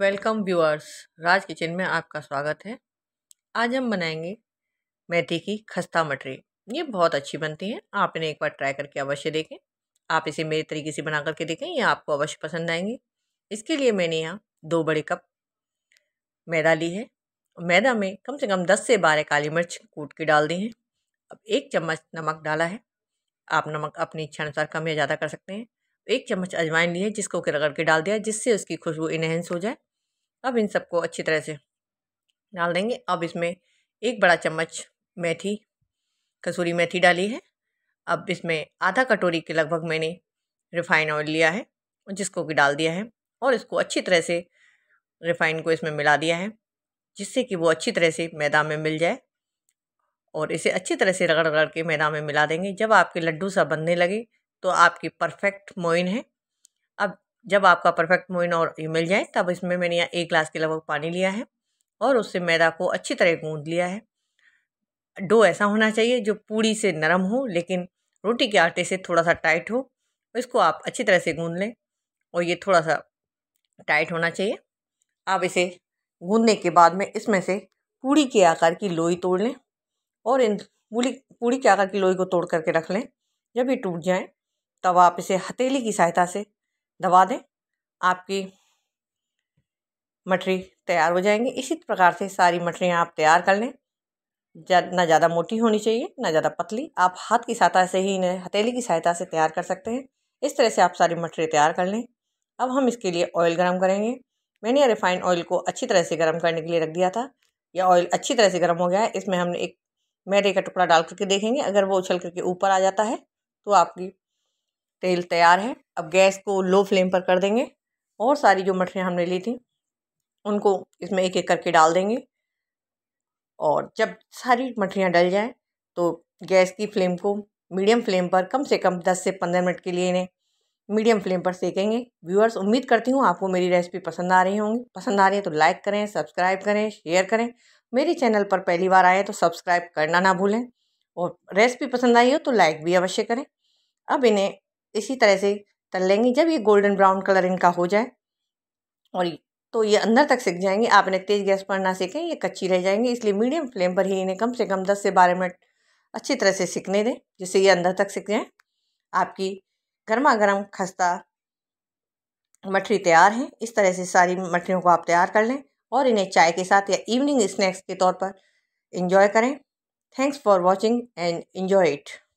welcome viewers राज kitchen में आपका स्वागत है आज हम बनाएंगे मेथी की खस्ता मटरी ये बहुत अच्छी बनती है आप इन्हें एक बार ट्राई करके अवश्य देखें आप इसे मेरे तरीके से बना करके देखें ये आपको अवश्य पसंद आएंगी इसके लिए मैंने यहाँ दो बड़े कप मैदा ली है मैदा में कम से कम दस से बारह काली मिर्च कूट के डाल दी हैं अब एक चम्मच नमक डाला है आप नमक अपनी इच्छा अनुसार कम या ज़्यादा कर सकते हैं एक चम्मच अजवाइन ली है जिसको रगड़ के डाल दिया जिससे उसकी खुशबू इनहेंस हो जाए अब इन सबको अच्छी तरह से डाल देंगे अब इसमें एक बड़ा चम्मच मेथी कसूरी मेथी डाली है अब इसमें आधा कटोरी के लगभग मैंने रिफ़ाइन ऑयल लिया है जिसको कि डाल दिया है और इसको अच्छी तरह से रिफ़ाइन को इसमें मिला दिया है जिससे कि वो अच्छी तरह से मैदा में मिल जाए और इसे अच्छी तरह से रगड़ रगड़ के मैदा में मिला देंगे जब आपके लड्डू सा बनने लगे तो आपकी परफेक्ट मोइन है अब जब आपका परफेक्ट मोइन और मिल जाए तब इसमें मैंने यहाँ एक ग्लास के लगभग पानी लिया है और उससे मैदा को अच्छी तरह गूंद लिया है डो ऐसा होना चाहिए जो पूड़ी से नरम हो लेकिन रोटी के आटे से थोड़ा सा टाइट हो इसको आप अच्छी तरह से गूँध लें और ये थोड़ा सा टाइट होना चाहिए आप इसे गूँधने के बाद में इसमें से पूड़ी के आकार की लोई तोड़ लें और इन पूड़ी पूड़ी के आकार की लोई को तोड़ करके रख लें जब ये टूट जाए तब आप इसे हथेली की सहायता से दबा दें आपकी मठरी तैयार हो जाएंगी इसी प्रकार से सारी मठरियाँ आप तैयार कर लें ना ज़्यादा मोटी होनी चाहिए ना ज़्यादा पतली आप हाथ की सहायता से ही इन्हें हथेली की सहायता से तैयार कर सकते हैं इस तरह से आप सारी मठरी तैयार कर लें अब हम इसके लिए ऑयल गर्म करेंगे मैंने रिफाइंड ऑयल को अच्छी तरह से गर्म करने के लिए रख दिया था यह ऑयल अच्छी तरह से गर्म हो गया है इसमें हमने एक मैदे का टुकड़ा डाल करके देखेंगे अगर वो उछल करके ऊपर आ जाता है तो आपकी तेल तैयार है अब गैस को लो फ्लेम पर कर देंगे और सारी जो मछलियाँ हमने ली थी उनको इसमें एक एक करके डाल देंगे और जब सारी मछलियाँ डल जाएँ तो गैस की फ्लेम को मीडियम फ्लेम पर कम से कम दस से पंद्रह मिनट के लिए इन्हें मीडियम फ्लेम पर सेकेंगे व्यूअर्स उम्मीद करती हूँ आपको मेरी रेसिपी पसंद आ रही होंगी पसंद आ रही है तो लाइक करें सब्सक्राइब करें शेयर करें मेरे चैनल पर पहली बार आए तो सब्सक्राइब करना ना भूलें और रेसिपी पसंद आई हो तो लाइक भी अवश्य करें अब इन्हें इसी तरह से तल लेंगी जब ये गोल्डन ब्राउन कलर इनका हो जाए और तो ये अंदर तक सीख जाएंगे आप इन्हें तेज़ गैस पर ना सेकें ये कच्ची रह जाएंगे इसलिए मीडियम फ्लेम पर ही इन्हें कम से कम दस से बारह मिनट अच्छी तरह से सीखने दें जिससे ये अंदर तक सीख जाएँ आपकी गर्मा गर्म खस्ता मठरी तैयार हैं इस तरह से सारी मठरियों को आप तैयार कर लें और इन्हें चाय के साथ या इवनिंग स्नैक्स के तौर पर इंजॉय करें thanks for watching and enjoy it